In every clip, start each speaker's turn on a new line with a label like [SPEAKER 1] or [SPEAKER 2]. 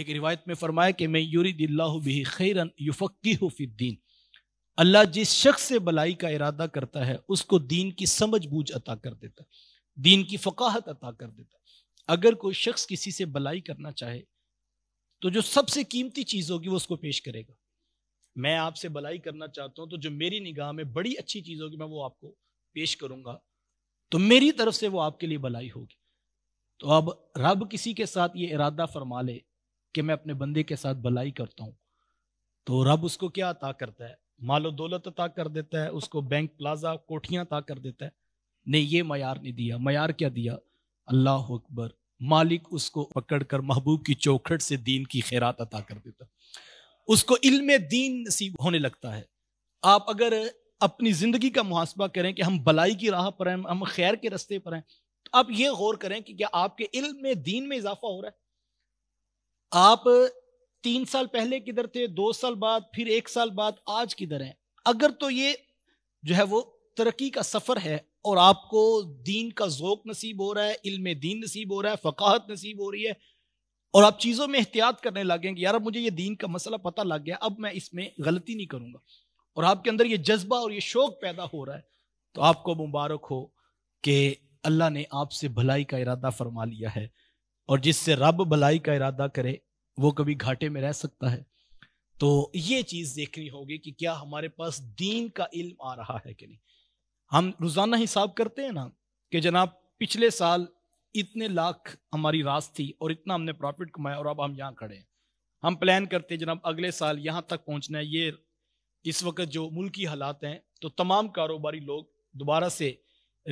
[SPEAKER 1] एक रिवायत में फरमाया कि मैं यूरी दिल्ला खैरन युफ़ी फिद्दीन अल्लाह जिस शख्स से भलाई का इरादा करता है उसको दीन की समझ बूझ अता कर देता है दीन की फ़काहत अता कर देता है अगर कोई शख्स किसी से भलाई करना चाहे तो जो सबसे कीमती चीज़ होगी वो उसको पेश करेगा मैं आपसे भलाई करना चाहता हूँ तो जो मेरी निगाह में बड़ी अच्छी चीज़ होगी मैं वो आपको पेश करूँगा तो मेरी तरफ से वो आपके लिए भलाई होगी तो अब रब किसी के साथ ये इरादा फरमा ले कि मैं अपने बंदे के साथ भलाई करता हूँ तो रब उसको क्या अता करता है मालो दौलत अता कर देता है उसको बैंक प्लाजा कोठियाँ अता कर देता है नहीं ये मैार नहीं दिया मैार क्या दिया अल्लाह अकबर मालिक उसको पकड़ कर महबूब की चौखट से दीन की खैरात अता कर देता उसको इल्म दीन नसीब होने लगता है आप अगर अपनी ज़िंदगी का मुहासबा करें कि हम भलाई की राह पर हैं हम खैर के रस्ते पर हैं तो आप ये गौर करें कि क्या आपके इल्म दीन में इजाफा हो रहा है आप तीन साल पहले किधर थे दो साल बाद फिर एक साल बाद आज किधर हैं अगर तो ये जो है वो तरक्की का सफ़र है और आपको दीन का जोक नसीब हो रहा है इल्म दीन नसीब हो रहा है फ़काहत नसीब हो रही है और आप चीज़ों में एहतियात करने कि यार अब मुझे ये दीन का मसला पता लग गया अब मैं इसमें गलती नहीं करूँगा और आपके अंदर ये जज्बा और ये शौक़ पैदा हो रहा है तो आपको मुबारक हो कि अल्लाह ने आपसे भलाई का इरादा फरमा लिया है और जिससे रब भलाई का इरादा करे वो कभी घाटे में रह सकता है तो ये चीज़ देखनी होगी कि क्या हमारे पास दीन का इल्म आ रहा है कि नहीं हम रोज़ाना हिसाब करते हैं ना कि जनाब पिछले साल इतने लाख हमारी रास थी और इतना हमने प्रॉफिट कमाया और अब हम यहाँ खड़े हैं हम प्लान करते हैं जनाब अगले साल यहाँ तक पहुँचना है ये इस वक्त जो मुल्की हालात हैं तो तमाम कारोबारी लोग दोबारा से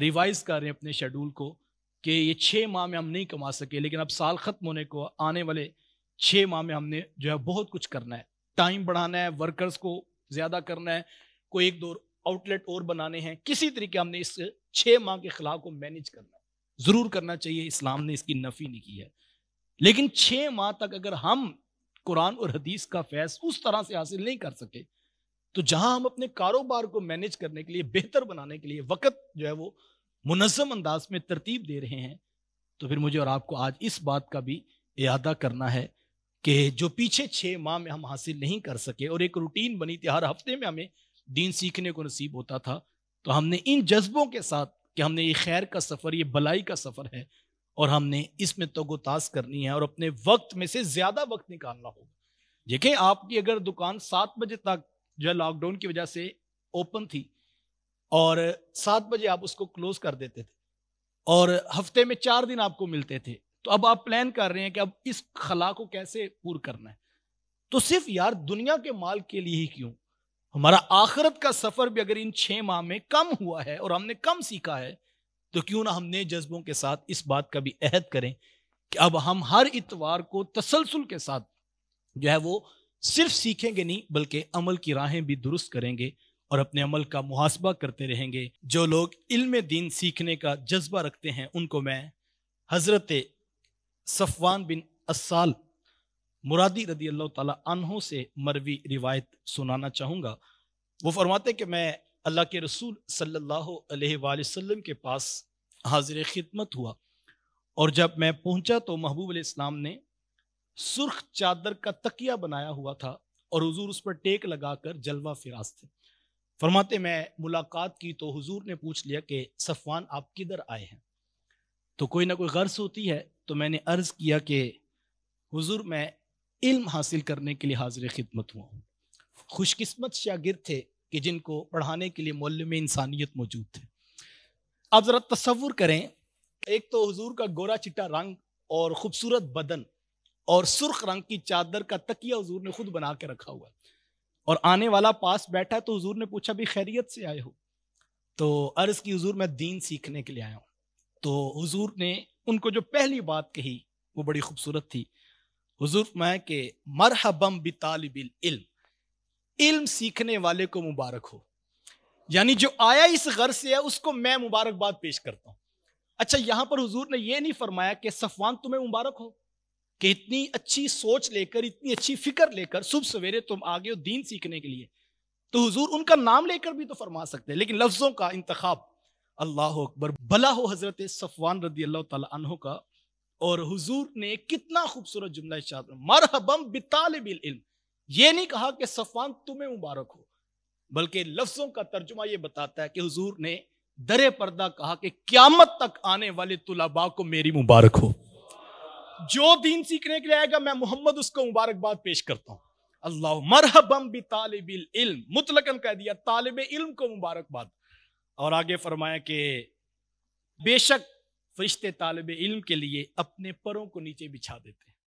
[SPEAKER 1] रिवाइज कर रहे हैं अपने शेड्यूल को कि ये छः माह में हम नहीं कमा सके लेकिन अब साल ख़त्म होने को आने वाले छः माह में हमने जो है बहुत कुछ करना है टाइम बढ़ाना है वर्कर्स को ज़्यादा करना है कोई एक दो आउटलेट और बनाने हैं किसी तरीके हमने इस छः माह के खिलाफ को मैनेज करना है ज़रूर करना चाहिए इस्लाम ने इसकी नफ़ी नहीं की है लेकिन छः माह तक अगर हम कुरान और हदीस का फैस उस तरह से हासिल नहीं कर सके तो जहां हम अपने कारोबार को मैनेज करने के लिए बेहतर बनाने के लिए वक्त जो है वो मुनज़म अंदाज में तरतीब दे रहे हैं तो फिर मुझे और आपको आज इस बात का भी अदा करना है कि जो पीछे छः माह में हम हासिल नहीं कर सके और एक रूटीन बनी थी हर हफ्ते में हमें दीन सीखने को नसीब होता था तो हमने इन जज्बों के साथ कि हमने ये खैर का सफ़र ये भलाई का सफ़र है और हमने इसमें तोगोताज करनी है और अपने वक्त में से ज़्यादा वक्त निकालना होगा देखें आपकी अगर दुकान सात बजे तक जो लॉकडाउन की वजह से ओपन थी और सात बजे आप उसको क्लोज कर देते थे और हफ्ते में चार दिन आपको मिलते थे तो अब आप प्लान कर रहे हैं कि अब इस खला को कैसे पूर करना है तो सिर्फ यार दुनिया के माल के लिए ही क्यों हमारा आखरत का सफर भी अगर इन छह माह में कम हुआ है और हमने कम सीखा है तो क्यों ना हम नए जज्बों के साथ इस बात का भी अहद करें कि अब हम हर इतवार को तसलसल के साथ जो है वो सिर्फ सीखेंगे नहीं बल्कि अमल की राहें भी दुरुस्त करेंगे और अपने अमल का मुहासबा करते रहेंगे जो लोग इल्म दीन सीखने का जज्बा रखते हैं उनको मैं हज़रत सफ़वान बिन असाल मुरादी रदी अल्लाह तहों से मरवी रिवायत सुनाना चाहूँगा वो फरमाते कि मैं अल्लाह के रसूल सल्लल्लाहु अलैहि वसल्लम के पास हाजिर खिदमत हुआ और जब मैं पहुंचा तो महबूब इस्लाम ने सुर्ख चादर का तकिया बनाया हुआ था और हजूर उस पर टेक लगाकर जलवा फिराज थे फरमाते मैं मुलाकात की तो हुजूर ने पूछ लिया कि सफ़वान आप किधर आए हैं तो कोई ना कोई गर्ज होती है तो मैंने अर्ज़ किया कि हुजूर मैं इल्म हासिल करने के लिए हाजिर खिदमत हुआ हूँ खुशकस्मत शागिर थे कि जिनको पढ़ाने के लिए में इंसानियत मौजूद थे आप ज़रा तस्वुर करें एक तो हुजूर का गोरा चिट्टा रंग और ख़ूबसूरत बदन और सुर्ख रंग की चादर का तकिया हुजूर ने खुद बना के रखा हुआ और आने वाला पास बैठा तो हजूर ने पूछा भी खैरियत से आए हो तो अर्ज की हजूर मैं दीन सीखने के लिए आया हूँ तो हजूर ने उनको जो पहली बात कही वो बड़ी खूबसूरत थी हजूर मैं कि मरहबम बितालिबिल इल्म इल्म सीखने वाले को मुबारक हो यानी जो आया इस घर से है उसको मैं मुबारकबाद पेश करता हूँ अच्छा यहाँ पर हजूर ने यह नहीं फरमाया कि सफवान तुम्हें मुबारक हो कि इतनी अच्छी सोच लेकर इतनी अच्छी फिक्र लेकर सुबह सवेरे तुम आ गए हो दीन सीखने के लिए तो हुजूर उनका नाम लेकर भी तो फरमा सकते हैं लेकिन लफ्जों का इंतखब अल्लाह अकबर भला हो हजरत सफवान रदी अल्लाह तहों का और हुजूर ने कितना खूबसूरत जुमला इशाद मरहबम बितालब इल्म ये नहीं कहा कि सफवान तुम्हें मुबारक हो बल्कि लफ्जों का तर्जुमा ये बताता है कि हुजूर ने दर पर्दा कहा कि क्यामत तक आने वाले तुलाबा को मेरी मुबारक हो जो दीन सीखने के लिए आएगा मैं मोहम्मद उसको मुबारकबाद पेश करता हूँ अल्लाह मरहबम भी तालब इल्म मुतलकन कह दिया तालब इल्म को मुबारकबाद और आगे फरमाया कि बेशक फरिश्ते तालब इल्म के लिए अपने परों को नीचे बिछा देते